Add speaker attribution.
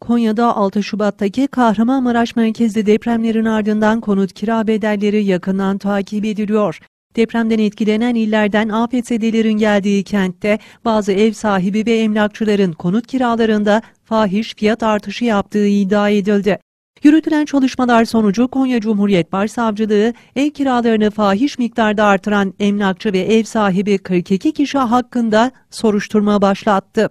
Speaker 1: Konya'da 6 Şubat'taki Kahramanmaraş merkezli depremlerin ardından konut kira bedelleri yakından takip ediliyor. Depremden etkilenen illerden afet afetzedelerin geldiği kentte bazı ev sahibi ve emlakçıların konut kiralarında fahiş fiyat artışı yaptığı iddia edildi. Yürütülen çalışmalar sonucu Konya Cumhuriyet Başsavcılığı ev kiralarını fahiş miktarda artıran emlakçı ve ev sahibi 42 kişi hakkında soruşturma başlattı.